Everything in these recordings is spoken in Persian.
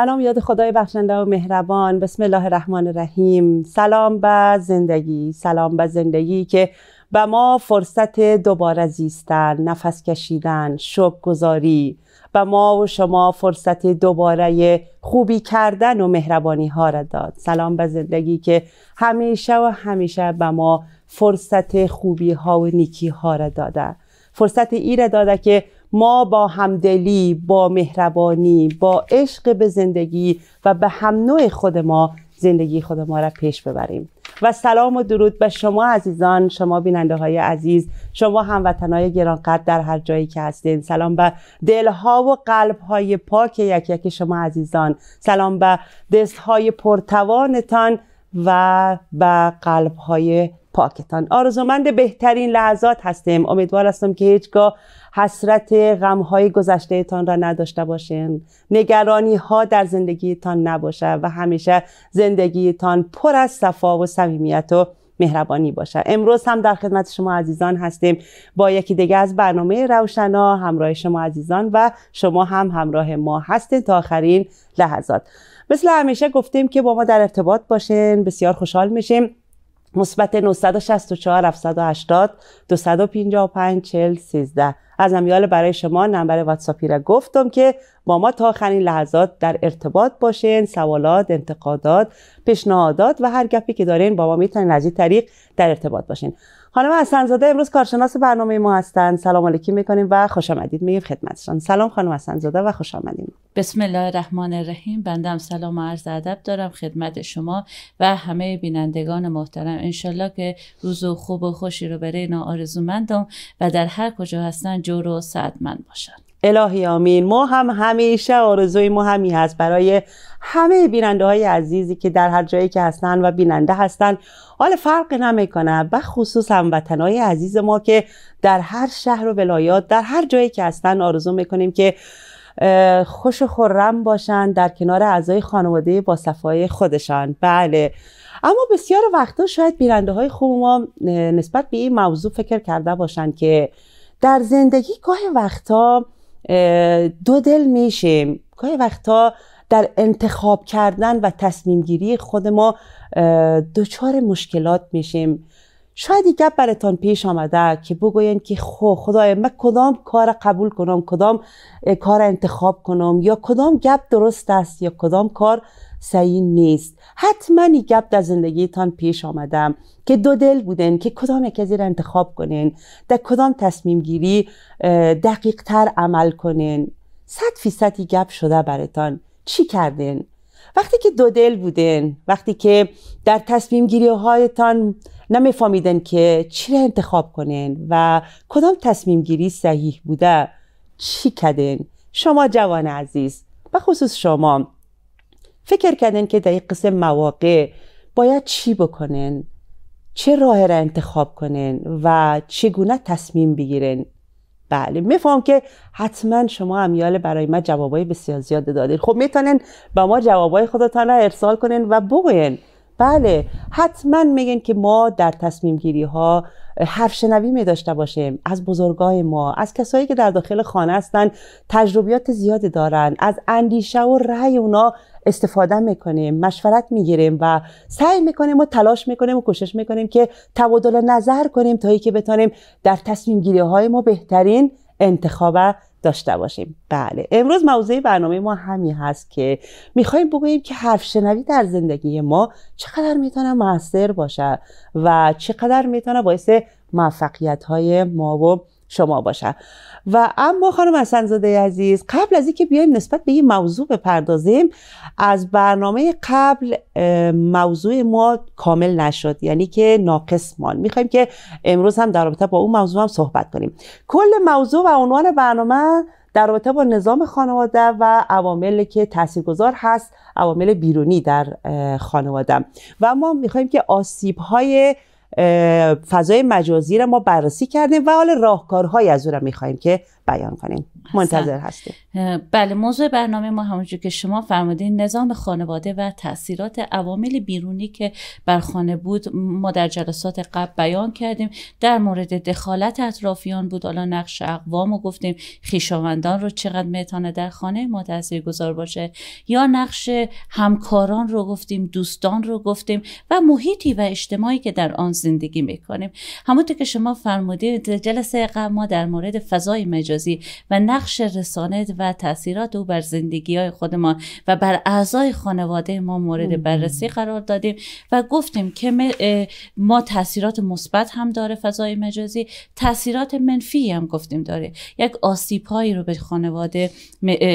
سلام یاد خدای بخشنده و مهربان بسم الله الرحمن الرحیم سلام به زندگی سلام به زندگی که به ما فرصت دوباره زیستن نفس کشیدن شب گذاری به ما و شما فرصت دوباره خوبی کردن و مهربانی ها را داد سلام به زندگی که همیشه و همیشه به ما فرصت خوبی ها و نیکی ها را داده فرصت ای را داده که ما با همدلی با مهربانی با عشق به زندگی و به هم نوع خود ما زندگی خود ما را پیش ببریم و سلام و درود به شما عزیزان شما بیننده های عزیز شما هموطنهای گرانقدر در هر جایی که هستین سلام به دلها و قلب پاک یک یک شما عزیزان سلام به دست پرتوانتان و به قلب های پاکتان آرزومند بهترین لحظات هستیم امیدوار هستم که هیچگاه حسرت غم های گذشته تان را نداشته باشین نگرانی ها در زندگی تان نباشه و همیشه زندگی تان پر از صفا و صمیمیت و مهربانی باشه امروز هم در خدمت شما عزیزان هستیم با یکی دیگه از برنامه روشنا همراه شما عزیزان و شما هم همراه ما هستید تا آخرین لحظات مثل همیشه گفتیم که با ما در ارتباط باشین بسیار خوشحال میشیم مثبت 964 780 255 40 از امیال برای شما نمبر واتساپی را گفتم که با ما تا آخرین لحظات در ارتباط باشین سوالات انتقادات پیشنهادات و هر گپی که دارین با ما میتونین از این طریق در ارتباط باشین خانم حسنزاده امروز کارشناس برنامه ما هستند سلام علیکم میکنیم و خوش آمدید میگیم خدمتشان سلام خانم حسنزاده و خوش آمدید بسم الله الرحمن الرحیم بندم سلام و عرض ادب دارم خدمت شما و همه بینندگان محترم انشالله که روز خوب و خوشی رو برای آرزومندم و در هر کجا هستن جور و من باشن الهی آمین ما هم همیشه آرزوی ما همی هست برای همه بیننده های عزیزی که در هر جایی که هستن و بیننده هستن حال فرق نمیکنه و خصوص هموطن های عزیز ما که در هر شهر و ولایات در هر جایی که هستن آرزو میکنیم که خوش و خورم باشن در کنار اعضای خانواده با صفای خودشان بله اما بسیار وقتا شاید بیننده های خوب ما نسبت به این موضوع فکر کرده باشند که در زندگی گاه وقتا دو دل میشیم گاهی وقتا در انتخاب کردن و تصمیم گیری خود ما دچار مشکلات میشیم شاید گپ براتان پیش آمده که بگوین که خو خب، خدای من کدام کار قبول کنم کدام کار انتخاب کنم یا کدام گپ درست است یا کدام کار سعی نیست حتما گپ در زندگیتان پیش آمدم که دو دل بودن که کدام کسی را انتخاب کنین در کدام تصمیم گیری دقیق تر عمل کنین صد فیصدی گپ شده براتان چی کردین وقتی که دو دل بودن وقتی که در تصمیم گیری هایتان نمیفهمیدن که چی را انتخاب کنین و کدام تصمیم گیری صحیح بوده چی کردین شما جوان عزیز به خصوص شما فکر کردن که در این قسم مواقع باید چی بکنن چه راه را انتخاب کنن و چگونه تصمیم بگیرن بله میفهم که حتما شما امیال برای من جوابای بسیار زیاد دادید خب میتونن به ما جوابای خودتان را ارسال کنن و بگوین بله حتما میگن که ما در تصمیم گیری ها حرف شنوی می داشته باشیم از بزرگای ما از کسایی که در داخل خانه هستن تجربیات زیادی دارن از اندیشه و رأی اونا استفاده میکنیم مشورت میگیریم و سعی میکنیم و تلاش میکنیم و کوشش میکنیم که تبادل نظر کنیم تا که بتانیم در تصمیم گیری های ما بهترین انتخاب داشته باشیم بله امروز موضوع برنامه ما همین هست که میخوایم بگوییم که حرف شنوی در زندگی ما چقدر میتونه موثر باشه و چقدر میتونه باعث موفقیت های ما و شما باشه و اما خانم حسنزاده عزیز قبل از اینکه بیایم نسبت به این موضوع بپردازیم از برنامه قبل موضوع ما کامل نشد یعنی که ناقص مان میخوایم که امروز هم در رابطه با اون موضوع هم صحبت کنیم کل موضوع و عنوان برنامه در رابطه با نظام خانواده و عوامل که تاثیرگذار هست عوامل بیرونی در خانواده و ما میخوایم که آسیب های فضای مجازی را ما بررسی کردیم و حال راهکارهایی از او را میخواییم که بیان کنیم منتظر هستیم بله موضوع برنامه ما همونجور که شما فرمودین نظام خانواده و تاثیرات عوامل بیرونی که بر خانه بود ما در جلسات قبل بیان کردیم در مورد دخالت اطرافیان بود حالا نقش اقوام رو گفتیم خیشاوندان رو چقدر میتانه در خانه ما تاثیر گذار باشه یا نقش همکاران رو گفتیم دوستان رو گفتیم و محیطی و اجتماعی که در آن زندگی میکنیم همونطور که شما فرمودید جلسه قبل ما در مورد فضای مجازی و نقش نقش رسانه و تاثیرات او بر زندگی های خود ما و بر اعضای خانواده ما مورد بررسی قرار دادیم و گفتیم که ما تاثیرات مثبت هم داره فضای مجازی تاثیرات منفی هم گفتیم داره یک آسیب هایی رو به خانواده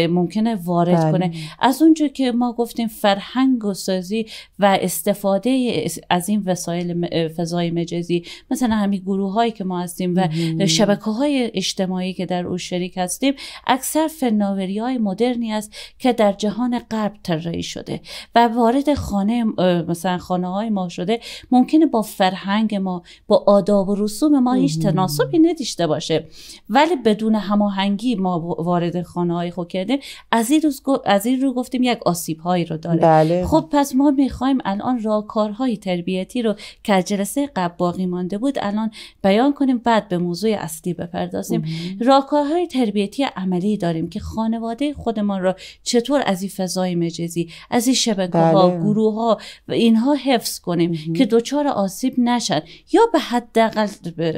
ممکنه وارد بله. کنه از اونجا که ما گفتیم فرهنگ سازی و استفاده از این وسایل فضای مجازی مثلا همین گروه هایی که ما هستیم و شبکه های اجتماعی که در او شریک هستیم اکثر فناوری های مدرنی است که در جهان غرب طراحی شده و وارد خانه مثلا خانه های ما شده ممکنه با فرهنگ ما با آداب و رسوم ما هیچ تناسبی نداشته باشه ولی بدون هماهنگی ما وارد خانه های خود کردیم. از این, روز از این رو گفتیم یک آسیب هایی رو داره بله. خب پس ما میخوایم الان راهکارهای تربیتی رو که جلسه قبل باقی مانده بود الان بیان کنیم بعد به موضوع اصلی بپردازیم راهکارهای تربیتی یه عملی داریم که خانواده خودمان را چطور از این فضای مجازی از این شبکه ها بله. گروه ها و اینها حفظ کنیم که دچار آسیب نشد یا به حداقل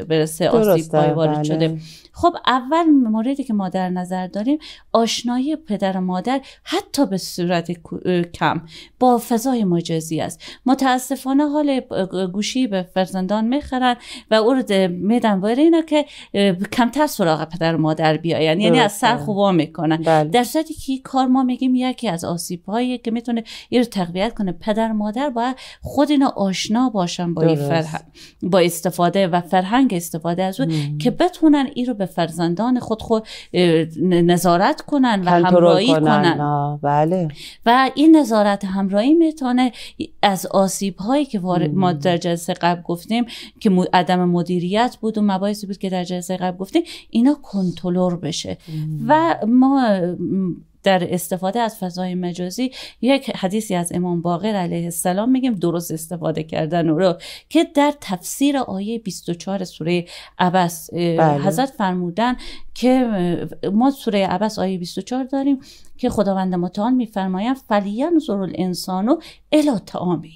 برسه آسیب های وارد بله. شده خب اول موردی که ما در نظر داریم آشنایی پدر و مادر حتی به صورت کم با فضای مجازی است متاسفانه حال گوشی به فرزندان میخرن و او رو میدن باید اینا که کمتر سراغ پدر و مادر بیاین یعنی از سر خوبا میکنن بله. در صورتی که کار ما میگیم یکی از آسیب که میتونه این رو تقویت کنه پدر و مادر باید خود اینا آشنا باشن با, این با استفاده و فرهنگ استفاده از اون که بتونن این رو به فرزندان خود خود نظارت کنن و همراهی کنن, بله. و این نظارت همراهی میتونه از آسیب هایی که ما در جلسه قبل گفتیم که عدم مدیریت بود و مباحثی بود که در جلسه قبل گفتیم اینا کنترلر بشه و ما در استفاده از فضای مجازی یک حدیثی از امام باقر علیه السلام میگیم درست استفاده کردن رو که در تفسیر آیه 24 سوره عبس بله. حضرت فرمودن که ما سوره عبس آیه 24 داریم که خداوند متعال میفرمایند فلیان زرول انسانو الا تعامی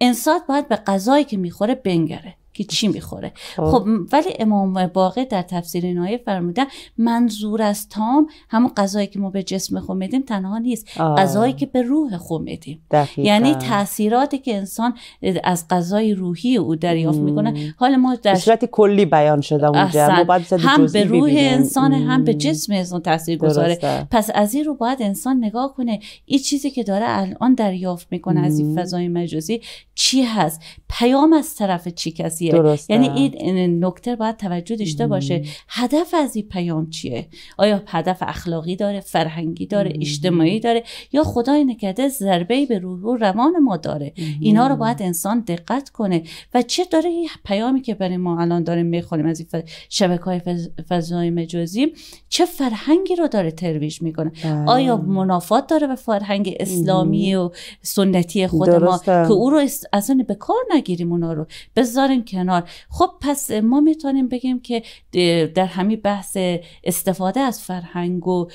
انسان باید به غذایی که میخوره بنگره که چی میخوره خب, خب، ولی امام باقی در تفسیر نهایی فرمودن منظور از تام همون غذایی که ما به جسم خود میدیم تنها نیست غذایی که به روح خود میدیم یعنی تاثیراتی که انسان از غذای روحی او دریافت میکنه حال ما در صورت کلی بیان شده اونجا هم به روح انسان هم به جسم اون تاثیر گذاره پس از این رو باید انسان نگاه کنه این چیزی که داره الان دریافت میکنه از این فضای مجازی چی هست پیام از طرف چی کسی درسته. یعنی این نکته باید توجه داشته باشه هدف از این پیام چیه آیا هدف اخلاقی داره فرهنگی داره اجتماعی داره یا خدای نکرده ضربه به روح و روان ما داره اینا رو باید انسان دقت کنه و چه داره این پیامی که برای ما الان داره میخونیم از این شبکه های فضای مجازی چه فرهنگی رو داره ترویج میکنه بله. آیا منافات داره به فرهنگ اسلامی و سنتی خود ما که او رو اصلا به کار نگیریم اونا رو بذاریم که خب پس ما میتونیم بگیم که در همین بحث استفاده از فرهنگ و,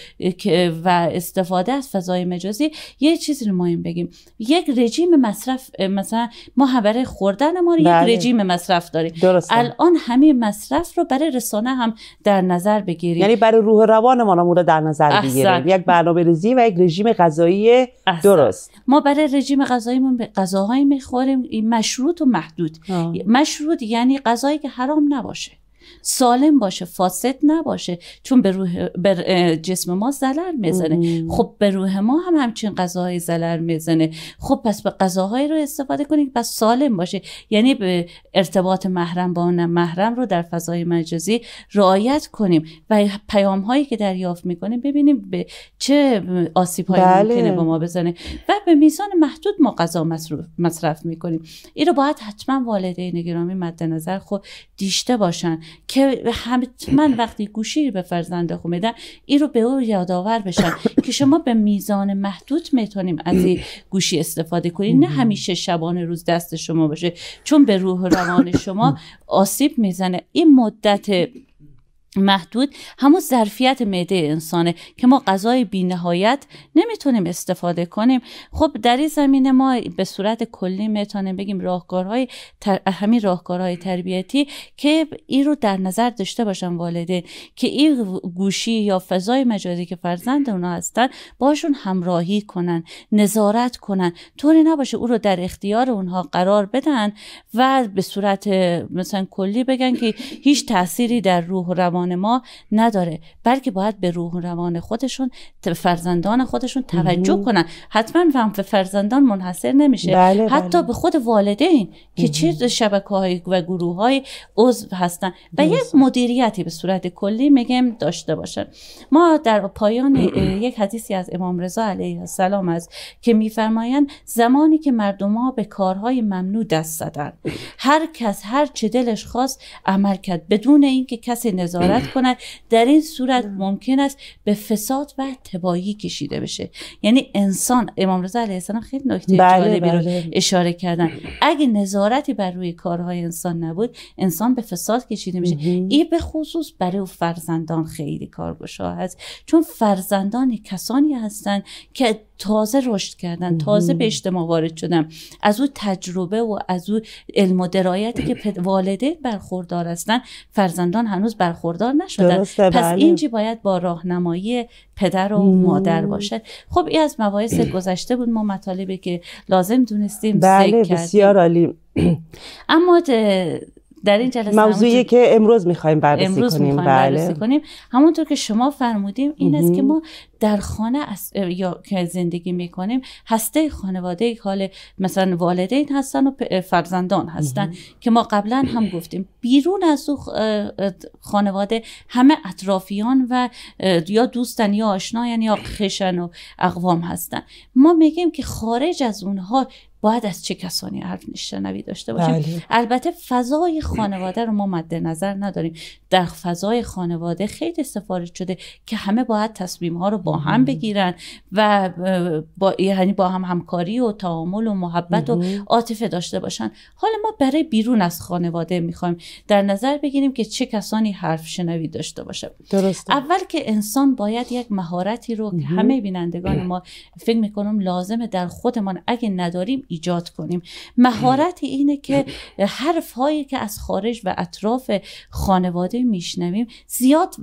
و استفاده از فضای مجازی یه چیزی رو مهم بگیم یک رژیم مصرف مثلا ما برای خوردن ما یک بله. رژیم مصرف داریم الان همه مصرف رو برای رسانه هم در نظر بگیریم یعنی برای روح روان ما رو در نظر بگیریم یک برنامه ریزی و یک رژیم غذایی درست ما برای رژیم غذاییمون غذاهایی میخوریم مشروط و محدود مشروط یعنی غذایی که حرام نباشه سالم باشه فاسد نباشه چون به, روح، به جسم ما زلر میزنه خب به روح ما هم همچین غذاهای زلر میزنه خب پس به غذاهایی رو استفاده کنید پس سالم باشه یعنی به ارتباط محرم با محرم رو در فضای مجازی رعایت کنیم و پیام هایی که دریافت میکنیم ببینیم به چه آسیب هایی بله. ممکنه به ما بزنه و به میزان محدود ما غذا مصرف میکنیم این رو باید حتما والدین گرامی مد نظر خب دیشته باشن که حتما وقتی گوشی به فرزند خود میدن این رو به او یادآور بشن که شما به میزان محدود میتونیم از این گوشی استفاده کنید نه همیشه شبانه روز دست شما باشه چون به روح روان شما آسیب میزنه این مدت محدود همون ظرفیت معده انسانه که ما غذای نهایت نمیتونیم استفاده کنیم خب در این زمینه ما به صورت کلی میتونیم بگیم راهکارهای تر... همین راهکارهای تربیتی که این رو در نظر داشته باشن والدین که این گوشی یا فضای مجازی که فرزند اونا هستن باشون همراهی کنن نظارت کنن طوری نباشه او رو در اختیار اونها قرار بدن و به صورت مثلا کلی بگن که هیچ تأثیری در روح و روان ما نداره بلکه باید به روح روان خودشون فرزندان خودشون توجه مم. کنن حتما هم فرزندان منحصر نمیشه بله، حتی بله. به خود والدین که چه شبکه های و گروه های عضو هستن و یک مدیریتی به صورت کلی میگم داشته باشن ما در پایان یک حدیثی از امام رضا علیه السلام است که میفرمایند زمانی که مردم ها به کارهای ممنوع دست زدن هر کس هر چه دلش خواست عمل کرد بدون اینکه کسی نظارت بله. کند در این صورت بله. ممکن است به فساد و تبایی کشیده بشه یعنی انسان امام رضا علیه السلام خیلی نکته بله، جالبی رو اشاره کردن اگه نظارتی بر روی کارهای انسان نبود انسان به فساد کشیده میشه این به خصوص برای او فرزندان خیلی کارگشا هست چون فرزندان کسانی هستند که تازه رشد کردن تازه به اجتماع وارد شدن از او تجربه و از او علم و درایتی که والدین برخوردار هستن فرزندان هنوز برخوردار وادار نشدن پس بله. اینجی باید با راهنمایی پدر و مادر باشه خب این از موایس گذشته بود ما مطالبی که لازم دونستیم بله بسیار عالی اما در موضوعی که امروز میخوایم بررسی امروز کنیم بله. بررسی کنیم همونطور که شما فرمودیم این است که ما در خانه از... یا که زندگی میکنیم هسته خانواده حال مثلا والدین هستن و فرزندان هستن که ما قبلا هم گفتیم بیرون از او خانواده همه اطرافیان و یا دوستن یا آشناین یا خشن و اقوام هستن ما میگیم که خارج از اونها باید از چه کسانی حرف شنوی داشته باشیم بله. البته فضای خانواده رو ما مد نظر نداریم در فضای خانواده خیلی سفارش شده که همه باید تصمیم ها رو با هم بگیرن و با یعنی با هم همکاری و تعامل و محبت و عاطفه داشته باشن حالا ما برای بیرون از خانواده میخوایم در نظر بگیریم که چه کسانی حرف شنوی داشته باشه درسته. اول که انسان باید یک مهارتی رو که همه بینندگان ما فکر میکنم لازمه در خودمان اگه نداریم ایجاد کنیم مهارت اینه که حرف هایی که از خارج و اطراف خانواده میشنویم زیاد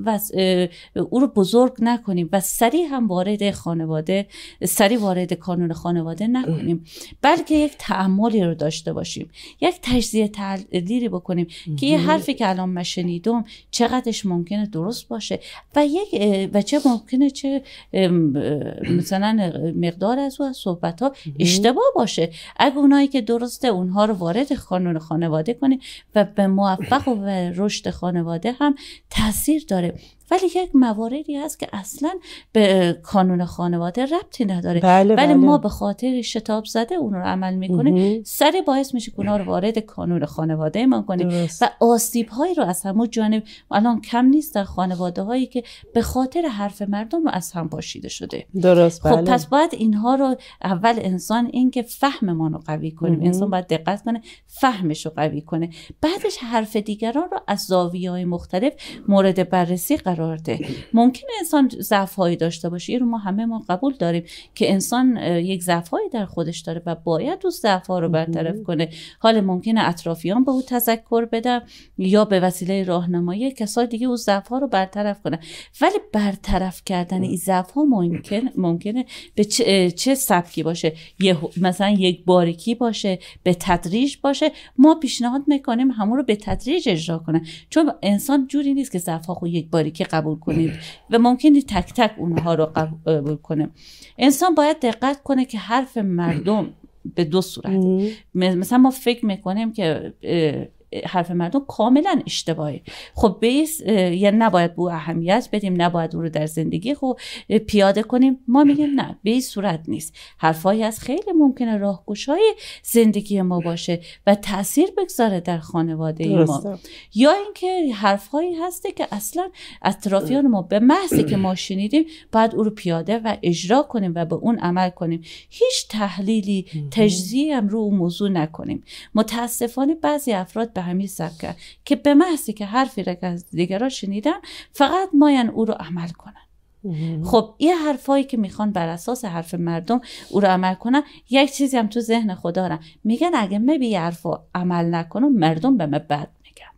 او رو بزرگ نکنیم و سریع هم وارد خانواده سریع وارد کانون خانواده نکنیم بلکه یک تعملی رو داشته باشیم یک تجزیه تحلیلی بکنیم که یه حرفی که الان مشنیدم شنیدم چقدرش ممکنه درست باشه و یک و چه ممکنه چه مثلا مقدار از او از صحبت ها اشتباه باشه اگه اونایی که درسته اونها رو وارد قانون خانواده کنه و به موفق و رشد خانواده هم تاثیر داره ولی یک مواردی هست که اصلا به کانون خانواده ربطی نداره بله ولی بله. ما به خاطر شتاب زده اون رو عمل میکنیم سر باعث میشه کنار وارد کانون خانواده ما کنیم و آسیب هایی رو از همون جانب الان کم نیست در خانواده هایی که به خاطر حرف مردم از هم باشیده شده درست خب، بله. خب پس باید اینها رو اول انسان اینکه فهم ما رو قوی کنیم انسان باید دقت کنه فهمش رو قوی کنه بعدش حرف دیگران رو از زاویه های مختلف مورد بررسی قرار قرار ممکنه انسان ضعفهایی داشته باشه رو ما همه ما قبول داریم که انسان یک ضعفهایی در خودش داره و باید اون ضعف رو برطرف کنه حال ممکن اطرافیان به او تذکر بدن یا به وسیله راهنمایی کسای دیگه اون ضعف رو برطرف کنه ولی برطرف کردن این ها ممکن ممکنه به چه, سبکی باشه مثلا یک باریکی باشه به تدریج باشه ما پیشنهاد میکنیم همون رو به تدریج اجرا کنه چون انسان جوری نیست که ضعف خود یک باریکی قبول کنید و ممکنی تک تک اونها رو قبول کنه انسان باید دقت کنه که حرف مردم به دو صورت مثلا ما فکر میکنیم که حرف مردم کاملا اشتباهه خب بیس یعنی نباید به اهمیت بدیم نباید او رو در زندگی خب پیاده کنیم ما میگیم نه به این صورت نیست حرفایی از خیلی ممکنه راهگشای زندگی ما باشه و تاثیر بگذاره در خانواده ما یا اینکه حرفهایی هسته که اصلا اطرافیان ما به محض که ما شنیدیم بعد او رو پیاده و اجرا کنیم و به اون عمل کنیم هیچ تحلیلی تجزیه هم رو موضوع نکنیم متاسفانه بعضی افراد به همین که به محضی که حرفی را که از دیگران شنیدن فقط ماین او رو عمل کنن خب این حرفایی که میخوان بر اساس حرف مردم او رو عمل کنن یک چیزی هم تو ذهن خدا دارن میگن اگه من به حرف عمل نکنم مردم به من بد میگن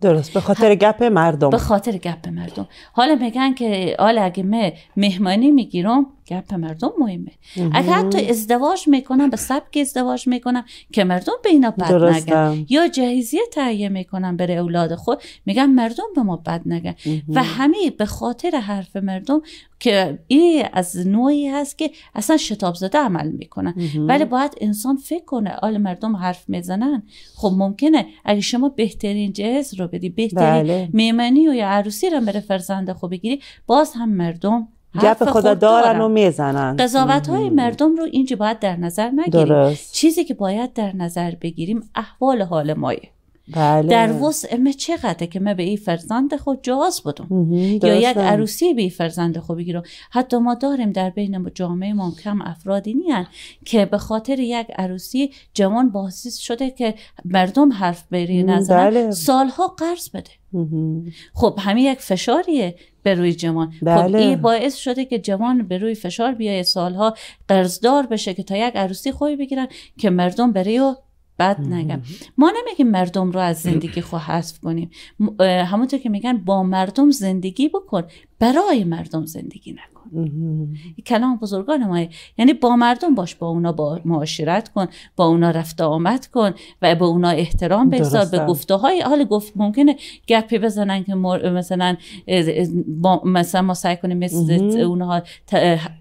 درست به خاطر گپ مردم به خاطر گپ مردم حالا میگن که حالا اگه من مهمانی میگیرم گپ مردم مهمه اگر حتی ازدواج میکنم به سبک ازدواج میکنم که مردم به اینا بد نگن یا جهیزیه تهیه میکنم برای اولاد خود میگم مردم به ما بد نگن و همه به خاطر حرف مردم که این از نوعی هست که اصلا شتاب زده عمل میکنن ولی باید انسان فکر کنه آل مردم حرف میزنن خب ممکنه اگه شما بهترین جهز رو بدی بهترین بله. میمنی و یا عروسی رو بره فرزند خوب بگیری باز هم مردم گپ خدا دارن و میزنن قضاوت های مردم رو اینجا باید در نظر نگیریم درست. چیزی که باید در نظر بگیریم احوال حال مایه بله. در وسع ما چقدره که من به این فرزند خود جاز بدم یا یک عروسی به این فرزند خود بگیرم حتی ما داریم در بین جامعه ما کم افرادی نیان که به خاطر یک عروسی جوان باسیز شده که مردم حرف بری نزنن بله. سالها قرض بده خب همین یک فشاریه به روی جوان خب بله. این باعث شده که جوان به روی فشار بیای سالها قرضدار بشه که تا یک عروسی خوبی بگیرن که مردم برای او بد نگم ما نمیگیم مردم رو از زندگی خو حذف کنیم همونطور که میگن با مردم زندگی بکن برای مردم زندگی نکن کلام بزرگان ما یعنی با مردم باش با اونا با معاشرت کن با اونا رفت آمد کن و با اونا احترام بگذار به گفته های حال گفت ممکنه گپی بزنن که مثلا با مثلا ما سعی کنیم مثل اونها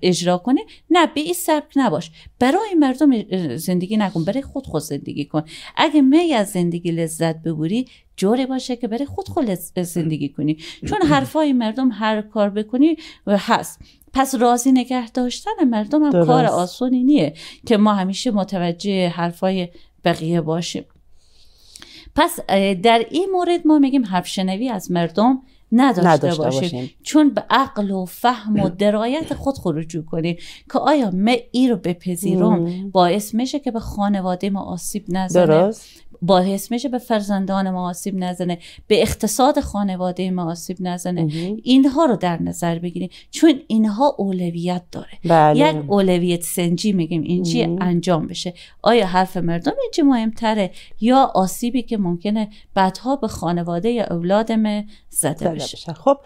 اجرا کنه نه به این سبک نباش برای مردم زندگی نکن برای خود خود زندگی کن اگه می از زندگی لذت ببری جوری باشه که برای خود خود زندگی کنی چون حرفای مردم هر کار بکنی هست پس راضی نگه داشتن مردم هم کار آسونی نیه که ما همیشه متوجه حرفای بقیه باشیم پس در این مورد ما میگیم حرف شنوی از مردم نداشته, نداشته باشیم. چون به عقل و فهم و درایت خود خروجو کنیم که آیا من ای رو بپذیرم باعث میشه که به خانواده ما آسیب نزنه درست. باعث میشه به فرزندان ما آسیب نزنه به اقتصاد خانواده ما آسیب نزنه اینها رو در نظر بگیریم چون اینها اولویت داره بله. یک اولویت سنجی میگیم این چی انجام بشه آیا حرف مردم این چی مهمتره یا آسیبی که ممکنه بعدها به خانواده یا اولادم زده, بشه. خب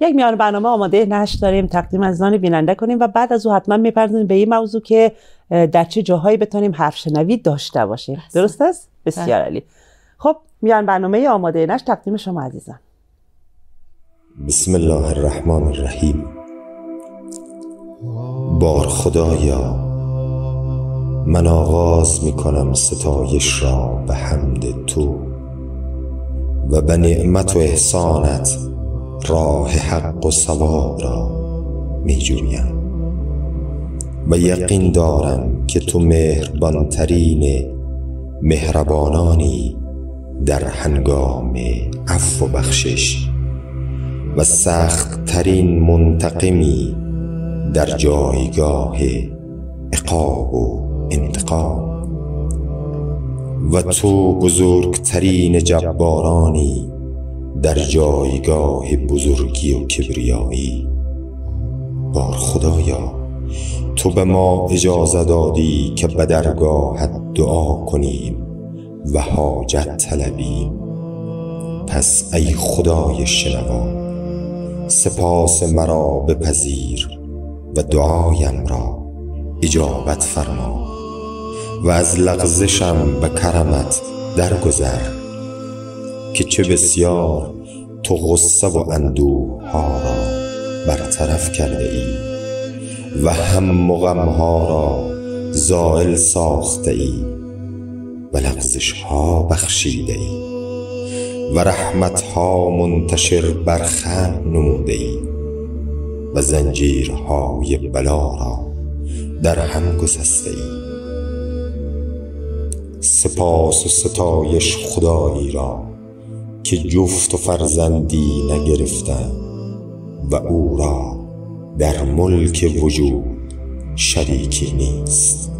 یک میان برنامه آماده نش داریم تقدیم از بیننده کنیم و بعد از او حتما میپردازیم به این موضوع که در چه جاهایی بتونیم حرف شنوی داشته باشیم درست است بله. بسیار علی خب میان برنامه آماده نش تقدیم شما عزیزان بسم الله الرحمن الرحیم بار خدایا من آغاز می کنم ستایش را به حمد تو و به نعمت و احسانت راه حق و سواب را می و یقین دارم که تو مهربانترین مهربانانی در هنگام عفو و بخشش و سخت ترین منتقمی در جایگاه عقاب و انتقام و تو بزرگترین جبارانی در جایگاه بزرگی و کبریایی بار خدایا تو به ما اجازه دادی که به درگاهت دعا کنیم و حاجت طلبیم پس ای خدای شنوا سپاس مرا بپذیر و دعایم را اجابت فرما و از لغزشم به کرمت درگذر که چه بسیار تو غصه و اندوه ها را برطرف کرده ای و هم ها را زائل ساخته ای و لغزش ها بخشیده ای و رحمت ها منتشر برخم نموده ای و های بلا را در هم گسسته ای سپاس و ستایش خدایی را که جفت و فرزندی نگرفتم و او را در ملک وجود شریکی نیست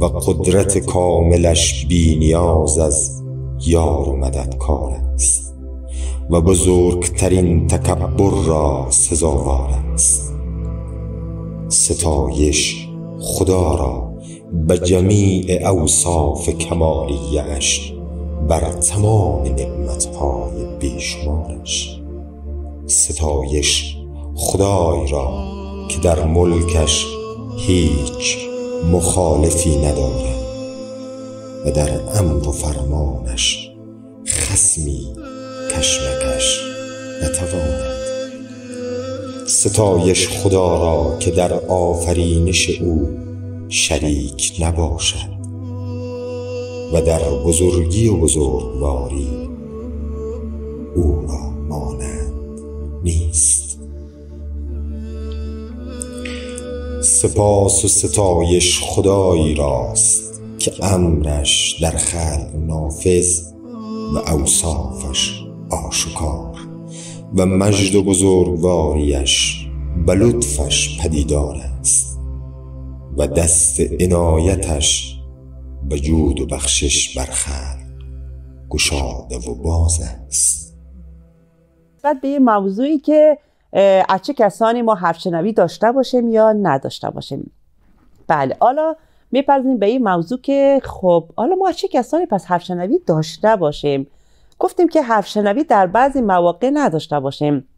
و قدرت کاملش بینیاز از یار و مددکار است و بزرگترین تکبر را سزاوار است ستایش خدا را به جمیع اوصاف کمالیش بر تمام نعمتهای بیشمارش ستایش خدای را که در ملکش هیچ مخالفی ندارد و در امر و فرمانش خسمی کشمکش نتواند ستایش خدا را که در آفرینش او شریک نباشد و در بزرگی و بزرگواری او را مانند نیست سپاس و ستایش خدایی راست که امرش در خلق نافذ و اوصافش آشکار و مجد و بزرگواریش و لطفش پدیدار است و دست عنایتش به جود و بخشش بر خلق گشاده و باز است بعد به موضوعی که از چه کسانی ما حرف داشته باشیم یا نداشته باشیم بله حالا میپردیم به این موضوع که خب حالا ما چه کسانی پس حرف داشته باشیم گفتیم که حرف در بعضی مواقع نداشته باشیم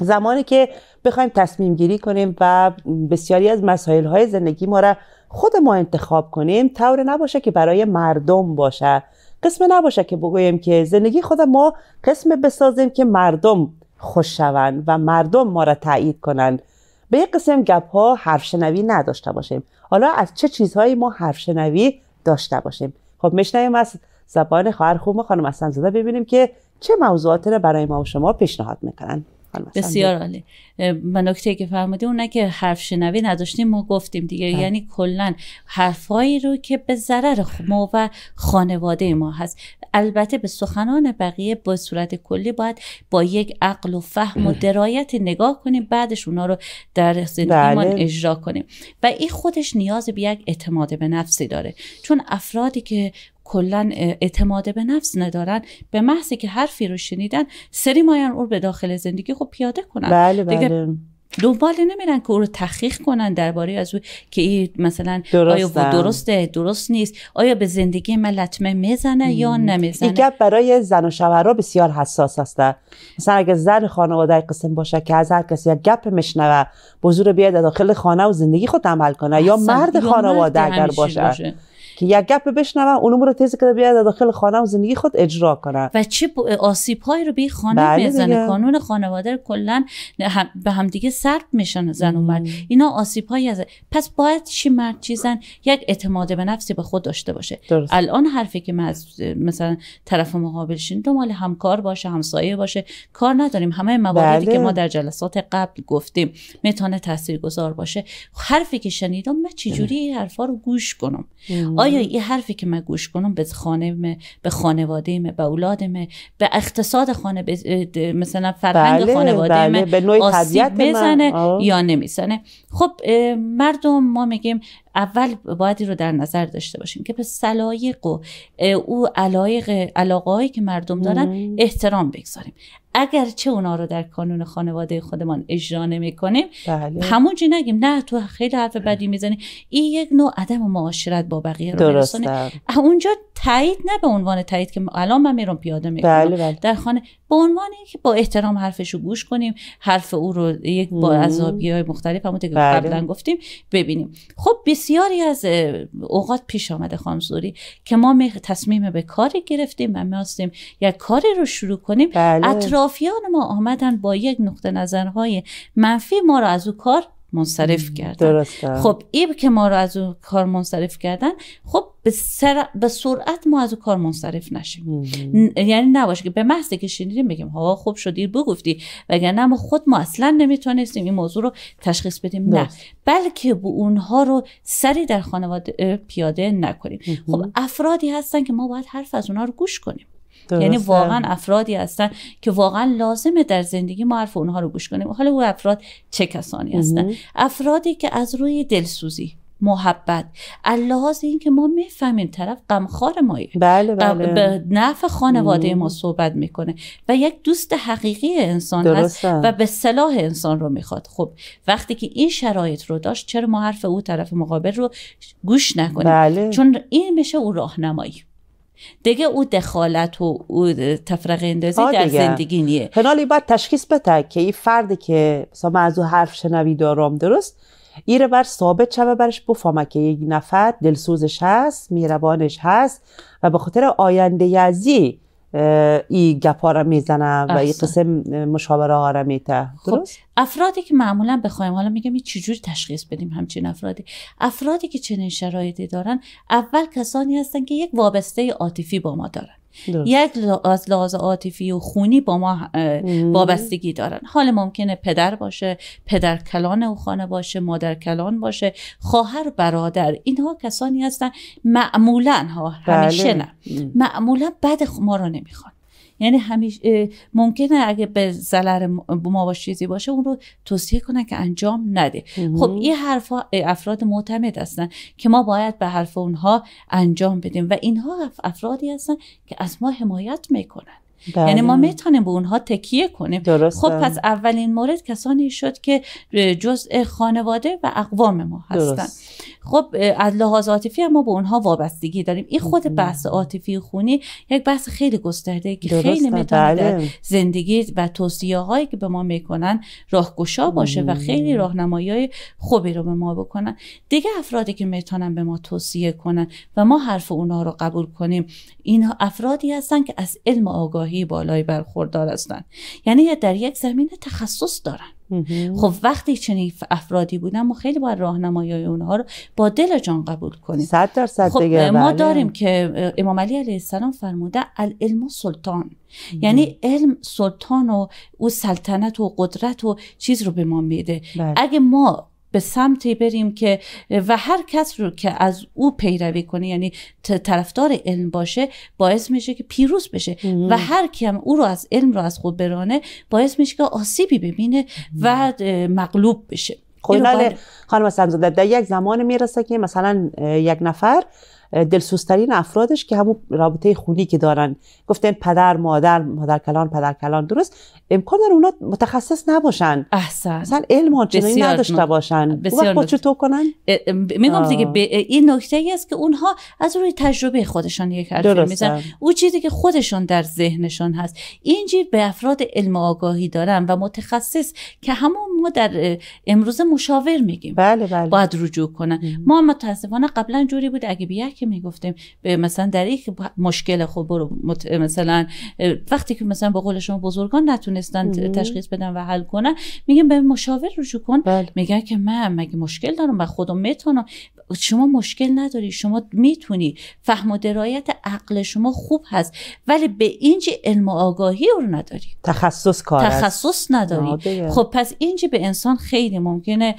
زمانی که بخوایم تصمیم گیری کنیم و بسیاری از مسائل های زندگی ما را خود ما انتخاب کنیم طور نباشه که برای مردم باشه قسم نباشه که بگوییم که زندگی خود ما قسم بسازیم که مردم خوش شوند و مردم ما را تایید کنند به یک قسم گپ ها حرف شنوی نداشته باشیم حالا از چه چیزهایی ما حرف شنوی داشته باشیم خب میشنویم از زبان خواهر خوب خانم اصلا زده ببینیم که چه موضوعاتی را برای ما و شما پیشنهاد میکنند بسیار عالی من نکته که فرمودی اون که حرف شنوی نداشتیم ما گفتیم دیگه بله. یعنی کلا حرفهایی رو که به ضرر ما و خانواده ما هست البته به سخنان بقیه به صورت کلی باید با یک عقل و فهم و درایت نگاه کنیم بعدش اونا رو در زندگیمان بله. اجرا کنیم و این خودش نیاز به یک اعتماد به نفسی داره چون افرادی که کلا اعتماد به نفس ندارن به محض که حرفی رو شنیدن سری ماین او به داخل زندگی خب پیاده کنن بله بله. دنبال نمیرن که او رو تحقیق کنن درباره از او که ای مثلا درستم. آیا درسته درست نیست آیا به زندگی من لطمه میزنه یا نمیزنه این گپ برای زن و شوهر بسیار حساس است مثلا اگه زن خانواده قسم باشه که از هر کسی یک گپ میشنوه بزرگ بیاد داخل خانه و زندگی خود عمل کنه یا مرد خانواده اگر باشه. که یک گپ بشنوه اون رو تیزی کنه بیاد داخل خانه و زندگی خود اجرا کنه و چه آسیب هایی رو به خانه بله میزنه قانون خانواده کلا هم به همدیگه سرد میشن زن و مرد اینا آسیب هایی از پس باید چی مرد زن یک اعتماد به نفسی به خود داشته باشه الان حرفی که من از مثلا طرف مقابلش دو مال همکار باشه همسایه باشه کار نداریم همه مواردی بله. که ما در جلسات قبل گفتیم میتونه تاثیرگذار باشه حرفی که شنیدم من چجوری این حرفا رو گوش کنم آیا آیا این حرفی که من گوش کنم به مه به خانواده مه به اولادم به اقتصاد خانه مثلا فرهنگ بله، خانواده بله، به نوع آسیب بزنه یا نمیزنه خب مردم ما میگیم اول باید رو در نظر داشته باشیم که به سلایق و او علایق علاقه که مردم دارن احترام بگذاریم اگر چه اونا رو در کانون خانواده خودمان اجرا نمی کنیم بله. نگیم نه تو خیلی حرف بدی میزنی این یک نوع عدم معاشرت با بقیه رو درسته. اونجا تایید نه به عنوان تایید که الان من میرم پیاده میکنم بله، بله. در خانه به عنوان اینکه با احترام حرفش رو گوش کنیم حرف او رو یک با عذابی های مختلف همون که بله. قبلا گفتیم ببینیم خب بسیاری از اوقات پیش آمده خامزوری که ما تصمیم به کاری گرفتیم و میاستیم یک کاری رو شروع کنیم بله. اطرافیان ما آمدن با یک نقطه نظرهای منفی ما رو از او کار منصرف کردن خب ایب که ما رو از اون کار منصرف کردن خب به, سر... به سرعت ما از کار منصرف نشیم یعنی نباشه که به محض که شنیدیم بگیم ها خوب شدی بگفتی وگرنه ما خود ما اصلا نمیتونستیم این موضوع رو تشخیص بدیم نه بلکه به اونها رو سری در خانواده پیاده نکنیم خب افرادی هستن که ما باید حرف از اونها رو گوش کنیم یعنی واقعا افرادی هستن که واقعا لازمه در زندگی ما حرف اونها رو گوش کنیم حالا او افراد چه کسانی هستن افرادی که از روی دلسوزی محبت از این که ما میفهمیم طرف غمخوار مایه بله بله. به نفع خانواده ما صحبت میکنه و یک دوست حقیقی انسان درسته. هست و به صلاح انسان رو میخواد خب وقتی که این شرایط رو داشت چرا ما حرف او طرف مقابل رو گوش نکنیم بله. چون این میشه او راهنمایی دیگه او دخالت و او تفرقه اندازی در زندگی نیه هنالی باید تشخیص بده که این فردی که مثلا از او حرف شنوی درست ایره بر ثابت شوه برش بفهمه که یک نفر دلسوزش هست میربانش هست و به خاطر آینده یزی ای گپا را میزنه و این قسم مشاوره ها را میته خب، افرادی که معمولا بخوایم حالا میگم این چجور تشخیص بدیم همچین افرادی افرادی که چنین شرایطی دارن اول کسانی هستن که یک وابسته عاطفی با ما دارن یک از لحاظ عاطفی و خونی با ما وابستگی دارن حال ممکنه پدر باشه پدر کلان او خانه باشه مادر کلان باشه خواهر برادر اینها کسانی هستن معمولا ها همیشه بله. نه معمولا بد ما رو نمیخوان یعنی همیشه ممکنه اگه به زلر ما چیزی باشه اون رو توصیه کنن که انجام نده خب این حرفا افراد معتمد هستن که ما باید به حرف اونها انجام بدیم و اینها افرادی هستن که از ما حمایت میکنن یعنی ما بله. میتونیم به اونها تکیه کنیم خب پس اولین مورد کسانی شد که جزء خانواده و اقوام ما هستن درست. خب از لحاظ عاطفی ما به اونها وابستگی داریم این خود بحث عاطفی خونی یک بحث خیلی گسترده که خیلی میتونه بله. زندگی و توصیه هایی که به ما میکنن راهگشا باشه و خیلی راهنمایی های خوبی رو به ما بکنن دیگه افرادی که میتونن به ما توصیه کنن و ما حرف اونها رو قبول کنیم اینها افرادی هستن که از علم آگاهی آگاهی بالای برخوردار هستن یعنی در یک زمینه تخصص دارن خب وقتی چنین افرادی بودن ما خیلی باید راهنمایی اونها رو با دل جان قبول کنیم صد خب دیگه ما بله. داریم که امام علی علیه السلام فرموده العلم سلطان یعنی علم سلطان و او سلطنت و قدرت و چیز رو به ما میده بله. اگه ما به سمتی بریم که و هر کس رو که از او پیروی کنه یعنی طرفدار علم باشه باعث میشه که پیروز بشه و هر کی هم او رو از علم رو از خود برانه باعث میشه که آسیبی ببینه و مغلوب بشه خب خانم سمزاده در یک زمان میرسه که مثلا یک نفر دلسوزترین افرادش که همون رابطه خونی که دارن گفتن پدر مادر مادر کلان پدر کلان درست امکان داره اونا متخصص نباشن احسن مثلا علم آنچنانی نداشته باشن بسیار خود تو کنن میگم دیگه این نکته ای است که اونها از روی تجربه خودشان یک حرفی میزن او چیزی که خودشان در ذهنشان هست اینجی به افراد علم آگاهی دارن و متخصص که همون ما در امروز مشاور میگیم بله بله باید رجوع کنن ما متاسفانه قبلا جوری بود اگه بیا که میگفتیم به مثلا در یک مشکل خود خب برو مت... مثلا وقتی که مثلا با قول شما بزرگان نتونستن تشخیص بدن و حل کنن میگن به مشاور رجوع کن بله. میگن که من مگه مشکل دارم و خودم میتونم شما مشکل نداری شما میتونی فهم و درایت عقل شما خوب هست ولی به اینج علم و آگاهی رو نداری تخصص کار تخصص نداری خب پس اینج به انسان خیلی ممکنه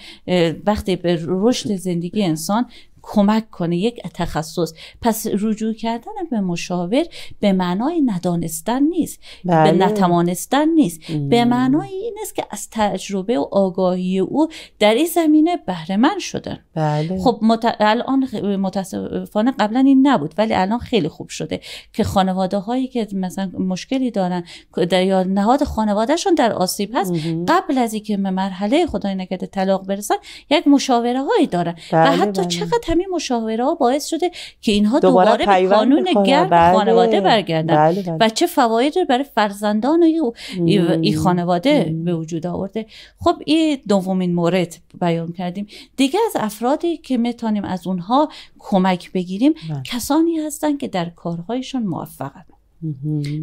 وقتی به رشد زندگی انسان کمک کنه یک تخصص پس رجوع کردن به مشاور به معنای ندانستن نیست به بله. نتوانستن نیست به معنای این است که از تجربه و آگاهی او در این زمینه بهره من شدن بله. خب مت... الان متاسفانه قبلا این نبود ولی الان خیلی خوب شده که خانواده هایی که مثلا مشکلی دارن در یا نهاد خانوادهشون در آسیب هست قبل از اینکه به مرحله خدای نکرده طلاق برسن یک مشاوره هایی دارن و بله، حتی بله. چقدر همین مشاوره ها باعث شده که اینها دوباره, دوباره به قانون گرم بله. خانواده برگردن بله،, بله و چه فواید رو برای فرزندان و این خانواده به وجود آورده خب این دومین مورد بیان کردیم دیگه از افرادی که میتونیم از اونها کمک بگیریم بله. کسانی هستند که در کارهایشون موفقن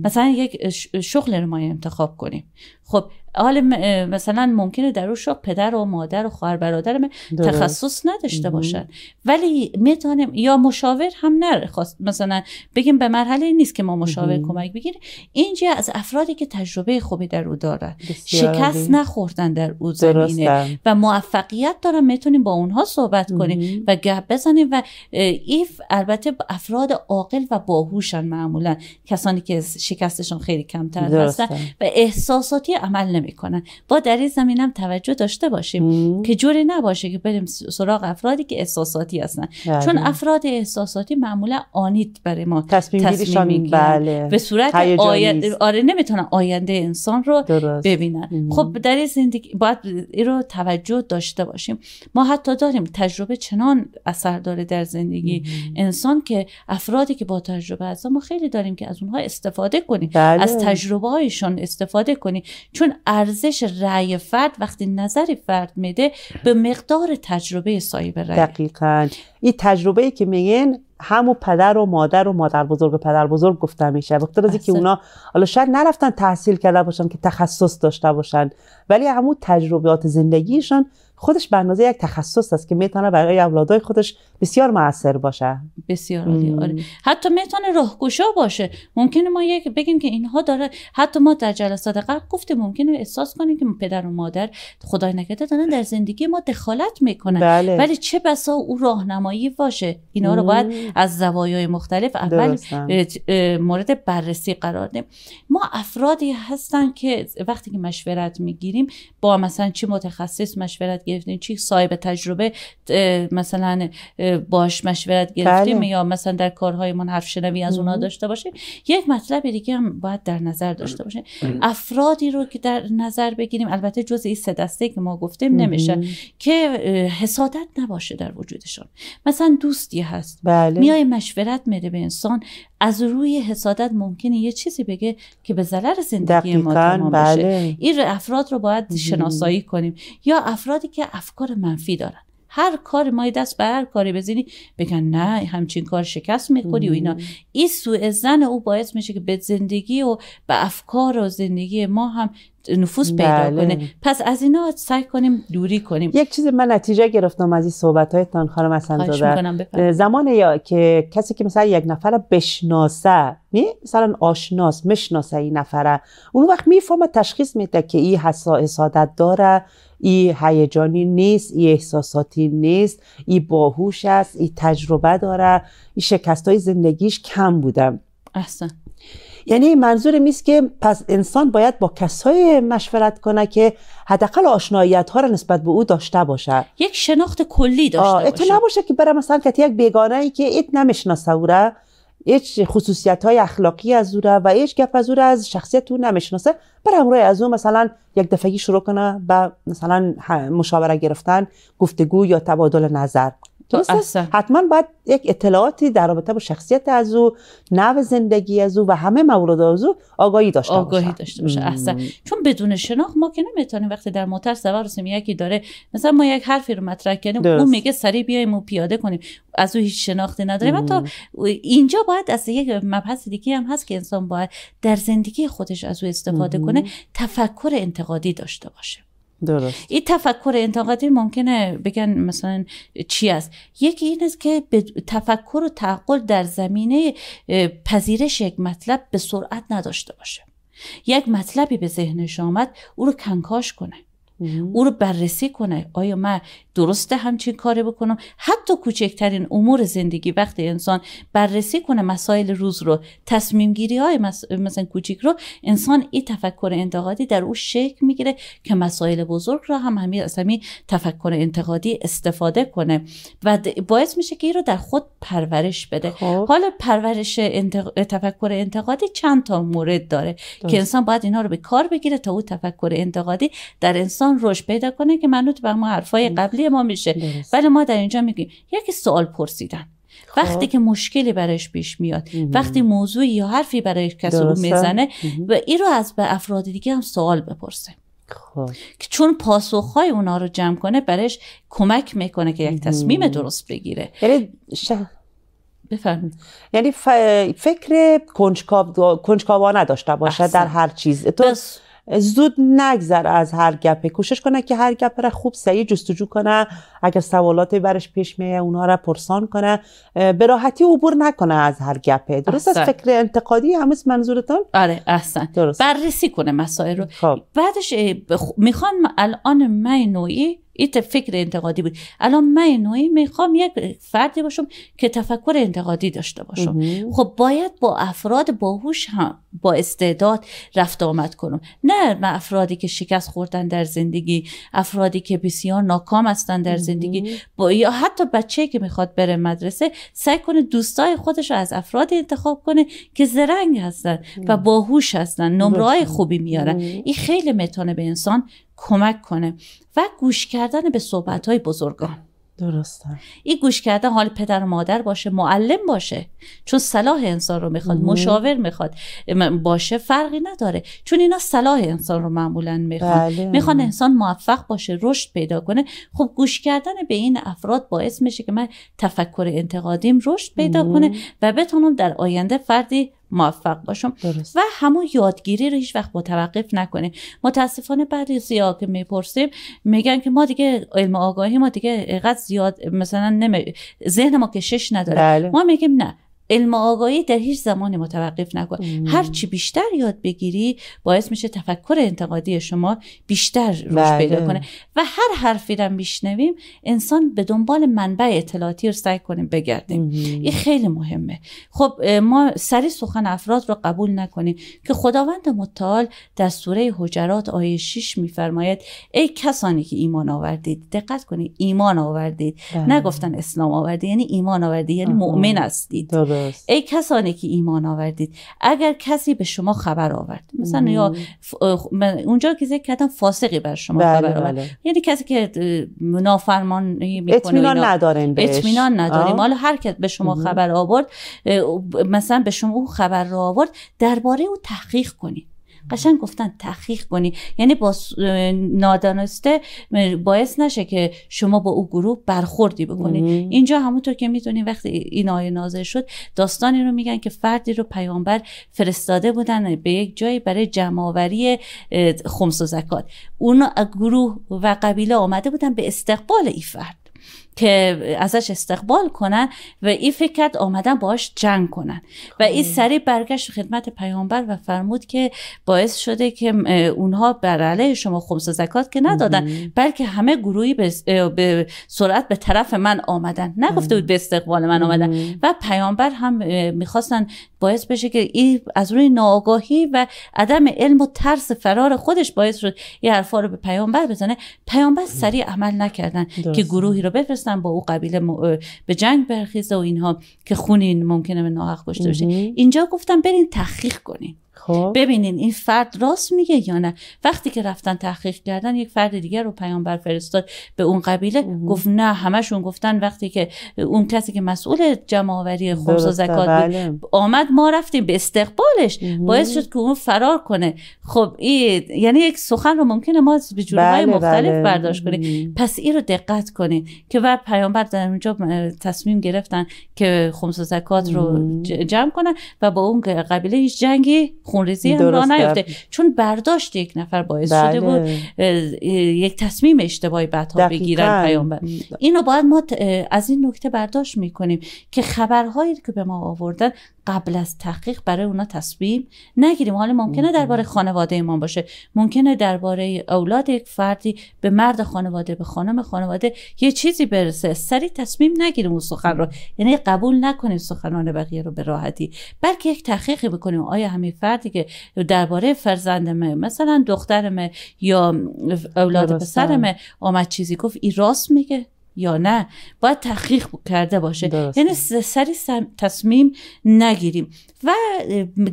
مثلا یک شغل رو ما انتخاب کنیم خب حال مثلا ممکنه در اون پدر و مادر و خواهر برادر تخصص نداشته باشن ولی میتونیم یا مشاور هم نرخواست مثلا بگیم به مرحله نیست که ما مشاور کمک بگیریم اینجا از افرادی که تجربه خوبی در او دارن شکست نخوردن در او زمینه و موفقیت دارن میتونیم با اونها صحبت کنیم و گپ بزنیم و ایف البته افراد عاقل و باهوشن معمولا کسانی که شکستشون خیلی کمتر هستن و احساساتی عمل میکنن. با در این زمین هم توجه داشته باشیم که جوری نباشه که بریم سراغ افرادی که احساساتی هستن بله. چون افراد احساساتی معمولا آنیت برای ما تصمیم, تصمیم بله. به صورت آی... آره نمیتونن آینده انسان رو درست. ببینن مم. خب در زندگی باید این رو توجه داشته باشیم ما حتی داریم تجربه چنان اثر داره در زندگی انسان که افرادی که با تجربه هستن ما خیلی داریم که از اونها استفاده کنیم از بله. تجربه هایشون استفاده کنیم چون ارزش رأی فرد وقتی نظری فرد میده به مقدار تجربه صاحب رأی دقیقا این تجربه که میگن همو پدر و مادر و مادر بزرگ و پدر بزرگ گفته میشه وقتی از که اونا حالا شاید نرفتن تحصیل کرده باشن که تخصص داشته باشن ولی همون تجربیات زندگیشان خودش به اندازه یک تخصص است که میتونه برای اولادای خودش بسیار موثر باشه بسیار آره. حتی میتونه راهگشا باشه ممکنه ما یک بگیم که اینها داره حتی ما در جلسات قبل گفته ممکنه احساس کنیم که پدر و مادر خدای نکرده دارن در زندگی ما دخالت میکنن بله. ولی چه بسا او راهنمایی باشه اینا رو باید از زوایای مختلف اول مورد بررسی قرار دیم ما افرادی هستن که وقتی که مشورت میگیریم با مثلا چی متخصص مشورت گرفتیم چی صاحب تجربه مثلا باش مشورت گرفتیم بله. یا مثلا در من حرف شنوی از اونا داشته باشیم یک مطلب دیگه هم باید در نظر داشته باشیم افرادی رو که در نظر بگیریم البته جز این سه دسته که ما گفتیم نمیشه که حسادت نباشه در وجودشان مثلا دوستی هست بله. بله. میای مشورت میده به انسان از روی حسادت ممکنه یه چیزی بگه که به ضرر زندگی ما تمام بله. این افراد رو باید شناسایی کنیم یا افرادی که افکار منفی دارن هر کار مای دست به هر کاری بزنی بگن نه همچین کار شکست میخوری و اینا این سوء زن او باعث میشه که به زندگی و به افکار و زندگی ما هم نفوس پیدا بله. کنه پس از اینا سعی کنیم دوری کنیم یک چیز من نتیجه گرفتم از این صحبت تان خانم حسن زمان یا که کسی که مثلا یک نفر بشناسه می یعنی مثلا آشناس مشناسه این نفره اون وقت میفهمه تشخیص میده که این حسادت داره ای هیجانی نیست ای احساساتی نیست ای باهوش است ای تجربه داره ای شکست های زندگیش کم بودم یعنی منظور میست که پس انسان باید با کسای مشورت کنه که حداقل آشناییت ها را نسبت به او داشته باشه یک شناخت کلی داشته آه، باشه نباشه که برای مثلا که یک بیگانه ای که ایت نمیشناسه او را هیچ خصوصیت های اخلاقی از او را و هیچ گپ از او از شخصیت او نمیشناسه بره همراه از او مثلا یک دفعی شروع کنه به مثلا مشاوره گرفتن گفتگو یا تبادل نظر اصلا. حتما باید یک اطلاعاتی در رابطه با شخصیت از او نوع زندگی از او و همه مورد از او آگاهی داشته باشه آگاهی داشته باشه احسن چون بدون شناخت ما که نمیتونیم وقتی در موتر سوار هستیم یکی داره مثلا ما یک حرفی رو مطرح کنیم، او میگه سری بیایم و پیاده کنیم از او هیچ شناختی نداریم حتی اینجا باید از یک مبحث دیگه هم هست که انسان باید در زندگی خودش از او استفاده کنه تفکر انتقادی داشته باشه درست این تفکر انتقادی ممکنه بگن مثلا چی است یکی این است که به تفکر و تعقل در زمینه پذیرش یک مطلب به سرعت نداشته باشه یک مطلبی به ذهنش آمد او رو کنکاش کنه او رو بررسی کنه آیا من درسته همچین کاری بکنم حتی کوچکترین امور زندگی وقتی انسان بررسی کنه مسائل روز رو تصمیم گیری های مثلا کوچیک رو انسان این تفکر انتقادی در او شکل میگیره که مسائل بزرگ را هم همین از همین تفکر انتقادی استفاده کنه و باعث میشه که این رو در خود پرورش بده خوب. حالا پرورش تفکر انتقادی چند تا مورد داره که انسان باید اینا رو به کار بگیره تا او تفکر انتقادی در انسان رشد پیدا کنه که منوط به ما حرفای خب. قبلی ما میشه ولی ما در اینجا میگیم یکی سوال پرسیدن خب. وقتی که مشکلی برایش پیش میاد وقتی موضوعی یا حرفی برای کسی رو میزنه و این رو از به افراد دیگه هم سوال بپرسه خب. که چون پاسخهای اونا رو جمع کنه برایش کمک میکنه که یک تصمیم درست بگیره یعنی یعنی ف... فکر کنجکاوانه داشته باشه در هر چیز زود نگذره از هر گپه کوشش کنه که هر گپه را خوب سعی جستجو کنه اگر سوالاتی برش پیش میه اونها را پرسان کنه به راحتی عبور نکنه از هر گپه درست از فکر انتقادی همیز منظورتان آره احسن درست. بررسی کنه مسائل رو خب. بعدش میخوام الان من نوعی این فکر انتقادی بود الان من نوعی میخوام یک فردی باشم که تفکر انتقادی داشته باشم خب باید با افراد باهوش هم با استعداد رفت آمد کنم نه افرادی که شکست خوردن در زندگی افرادی که بسیار ناکام هستن در زندگی با یا حتی بچه که میخواد بره مدرسه سعی کنه دوستای خودش رو از افرادی انتخاب کنه که زرنگ هستن و باهوش هستن نمره خوبی میارن این خیلی میتونه به انسان کمک کنه و گوش کردن به صحبت های بزرگان درسته این گوش کردن حال پدر و مادر باشه معلم باشه چون صلاح انسان رو میخواد مشاور میخواد باشه فرقی نداره چون اینا صلاح انسان رو معمولا میخواد بله. میخوان انسان موفق باشه رشد پیدا کنه خب گوش کردن به این افراد باعث میشه که من تفکر انتقادیم رشد پیدا کنه و بتونم در آینده فردی موفق باشم درست. و همون یادگیری رو هیچ وقت متوقف نکنیم متاسفانه بعد زیاد که میپرسیم میگن که ما دیگه علم آگاهی ما دیگه قد زیاد مثلا نمی... ذهن ما کشش نداره بله. ما میگیم نه علم آگاهی در هیچ زمانی متوقف نکن هر چی بیشتر یاد بگیری باعث میشه تفکر انتقادی شما بیشتر روش پیدا بله. کنه و هر حرفی رو میشنویم انسان به دنبال منبع اطلاعاتی رو سعی کنیم بگردیم این خیلی مهمه خب ما سری سخن افراد رو قبول نکنیم که خداوند متعال در سوره حجرات آیه 6 میفرماید ای کسانی که ایمان آوردید دقت کنید ایمان آوردید بله. نگفتن اسلام آوردید یعنی ایمان آوردید یعنی مؤمن هستید ای کسانی که ایمان آوردید اگر کسی به شما خبر آورد مثلا یا ف... خب، اونجا کسی که فاسقی بر شما بله، خبر آورد بله. یعنی کسی که نافرمانی میکنه اطمینان ندارن بهش اطمینان نداریم حالا هر به شما خبر آورد مثلا به شما او خبر را آورد درباره او تحقیق کنید قشنگ گفتن تحقیق کنی یعنی با نادانسته باعث نشه که شما با او گروه برخوردی بکنی اینجا همونطور که میدونی وقتی این آیه نازل شد داستانی رو میگن که فردی رو پیامبر فرستاده بودن به یک جایی برای جمعآوری خمس و زکات اون گروه و قبیله آمده بودن به استقبال این فرد که ازش استقبال کنن و این فکرت آمدن باش جنگ کنن و این خب. سریع برگشت خدمت پیامبر و فرمود که باعث شده که اونها بر علیه شما خمس زکات که ندادن بلکه همه گروهی به سرعت به طرف من آمدن نگفته بود به استقبال من آمدن و پیامبر هم میخواستن باعث بشه که این از روی ناآگاهی و عدم علم و ترس فرار خودش باعث شد این حرفا رو به پیامبر بزنه پیامبر سریع عمل نکردن که گروهی رو بفرستن با او قبیله م... به جنگ برخیزه و اینها که خونین ممکنه به ناحق کشته بشه اینجا گفتم برین تحقیق کنین خب ببینین این فرد راست میگه یا نه وقتی که رفتن تحقیق کردن یک فرد دیگر رو پیامبر فرستاد به اون قبیله گفت نه همشون گفتن وقتی که اون کسی که مسئول جمعآوری خمس و زکات بود بله. آمد ما رفتیم به استقبالش باعث شد که اون فرار کنه خب این یعنی یک سخن رو ممکنه ما به جورهای بله، مختلف بله. برداشت کنیم پس این رو دقت کنیم که بعد پیامبر در اونجا تصمیم گرفتن که خمس و زکات رو جمع کنن و با اون قبیله هیچ جنگی خونریزی هم راه نیفته چون برداشت یک نفر باعث شده بله. بود یک تصمیم اشتباهی بعدها بگیرن پیامبر اینو باید ما از این نکته برداشت میکنیم که خبرهایی که به ما آوردن قبل از تحقیق برای اونا تصمیم نگیریم حالا ممکنه درباره خانواده ما باشه ممکنه درباره اولاد یک فردی به مرد خانواده به خانم خانواده یه چیزی برسه سری تصمیم نگیریم اون سخن رو یعنی قبول نکنیم سخنان بقیه رو به راحتی بلکه یک تحقیقی بکنیم آیا همین فردی که درباره فرزندمه مثلا دخترمه یا اولاد پسرمه آمد چیزی گفت این راست میگه یا نه باید تحقیق کرده باشه درسته. یعنی سری تصمیم نگیریم و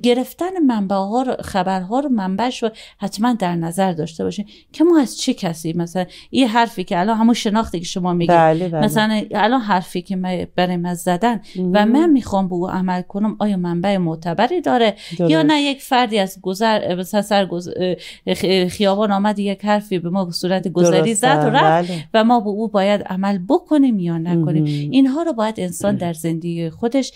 گرفتن منبع ها رو خبرها رو منبعش رو حتما در نظر داشته باشه که ما از چه کسی مثلا این حرفی که الان همون شناختی که شما میگید بله، بله. مثلا الان حرفی که من برای من زدن و من میخوام به او عمل کنم آیا منبع معتبری داره یا نه یک فردی از گذر مثلا سر خیابان آمد یک حرفی به ما به صورت گذری زد و رفت بله. و ما به او باید عمل عمل بکنه یا نکنیم اینها رو باید انسان در زندگی خودش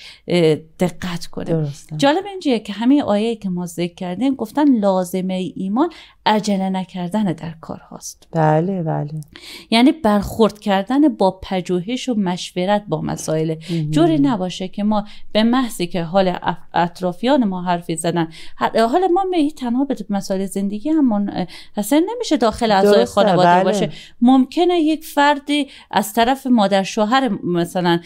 دقت کنه درسته. جالب اینجیه که همه آیه که ما ذکر کردیم گفتن لازمه ایمان عجله نکردن در کار هاست بله بله یعنی برخورد کردن با پژوهش و مشورت با مسائل جوری نباشه که ما به محضی که حال اطرافیان ما حرفی زدن حال ما می تنها به مسائل زندگی همون حسن نمیشه داخل اعضای خانواده بله. باشه ممکنه یک فردی از از طرف مادر شوهر مثلا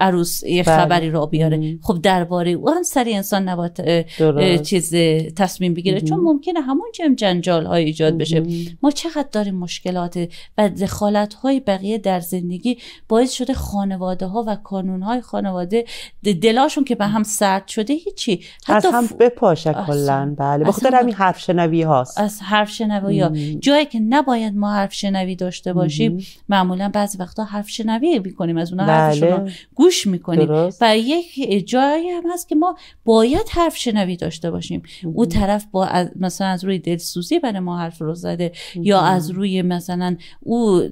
عروس یه بله. خبری را بیاره خب درباره او هم سری انسان نباید چیز تصمیم بگیره چون ممکنه همون جم جنجال های ایجاد بشه ما چقدر داریم مشکلات و دخالت های بقیه در زندگی باعث شده خانواده ها و کانون های خانواده دلاشون که به هم سرد شده هیچی حتی از هم بپاشه کلا بله بخاطر همین حرف شنوی هاست از حرف شنوی ها جایی که نباید ما حرف شنوی داشته باشیم معمولا بعضی وقت وقتا حرف شنوی میکنیم از اونا بله. گوش میکنیم درست. و یک جایی هم هست که ما باید حرف شنوی داشته باشیم او طرف با مثلا از روی دلسوزی برای ما حرف رو زده یا از روی مثلا او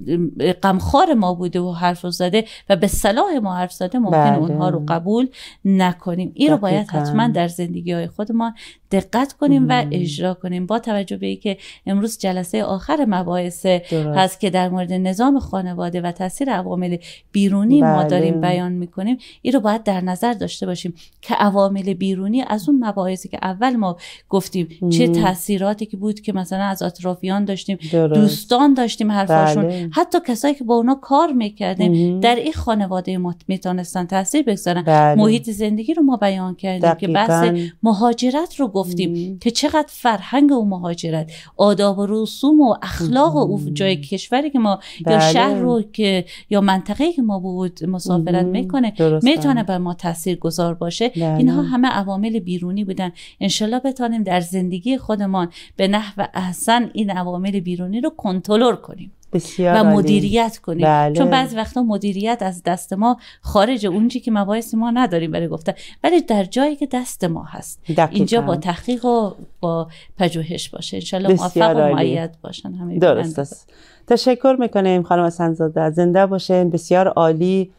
غمخوار ما بوده و حرف رو زده و به صلاح ما حرف زده ممکن بله. اونها رو قبول نکنیم این رو باید حتما در زندگی های ما دقت کنیم و اجرا کنیم با توجه به اینکه امروز جلسه آخر مباحث هست که در مورد نظام خانواده و تاثیر عوامل بیرونی بله. ما داریم بیان میکنیم این رو باید در نظر داشته باشیم که عوامل بیرونی از اون مباحثی که اول ما گفتیم چه تاثیراتی که بود که مثلا از اطرافیان داشتیم دوستان داشتیم حرفاشون بله. حتی کسایی که با اونا کار میکردیم در این خانواده ما میتونستن تاثیر بگذارن بله. محیط زندگی رو ما بیان کردیم که بحث مهاجرت رو گفت گفتیم که چقدر فرهنگ او مهاجرت آداب و رسوم و اخلاق او جای کشوری که ما بله. یا شهر رو که یا منطقه که ما بود مسافرت میکنه میتونه بر ما تاثیر گذار باشه بله. اینها همه عوامل بیرونی بودن انشالله بتانیم در زندگی خودمان به نحو احسن این عوامل بیرونی رو کنترل کنیم بسیار و مدیریت کنیم بله. چون بعضی وقتا مدیریت از دست ما خارج اونجی که مباحث ما نداریم برای گفتن ولی در جایی که دست ما هست اینجا با تحقیق و با پژوهش باشه انشالله موفق و معید باشن همه درست است تشکر میکنیم خانم حسنزاده زنده باشین بسیار عالی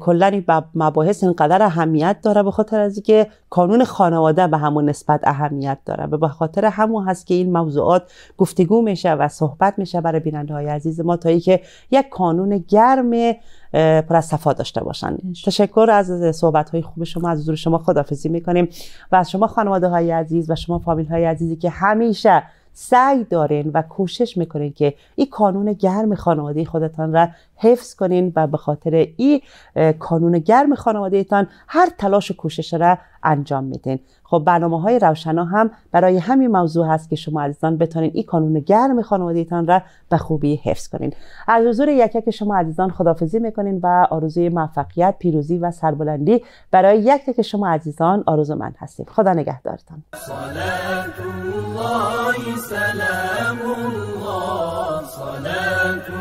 کلا این مباحث اینقدر اهمیت داره به خاطر از اینکه کانون خانواده به همون نسبت اهمیت داره و به خاطر همون هست که این موضوعات گفتگو میشه و صحبت میشه برای بیننده های عزیز ما تا اینکه یک کانون گرم پر از صفا داشته باشن تشکر از صحبت های خوب شما از حضور شما خدافزی میکنیم و از شما خانواده های عزیز و شما فامیل های عزیزی که همیشه سعی دارین و کوشش میکنین که این کانون گرم خانواده خودتان را حفظ کنین و به خاطر این کانون گرم ایتان هر تلاش و کوشش را انجام میدین خب برنامه های روشنا هم برای همین موضوع هست که شما عزیزان بتانین این کانون گرم ایتان را به خوبی حفظ کنین از حضور یک یک شما عزیزان خدافزی میکنین و آرزوی موفقیت پیروزی و سربلندی برای یک شما عزیزان آرزو من هستیم خدا نگهدارتان الله الله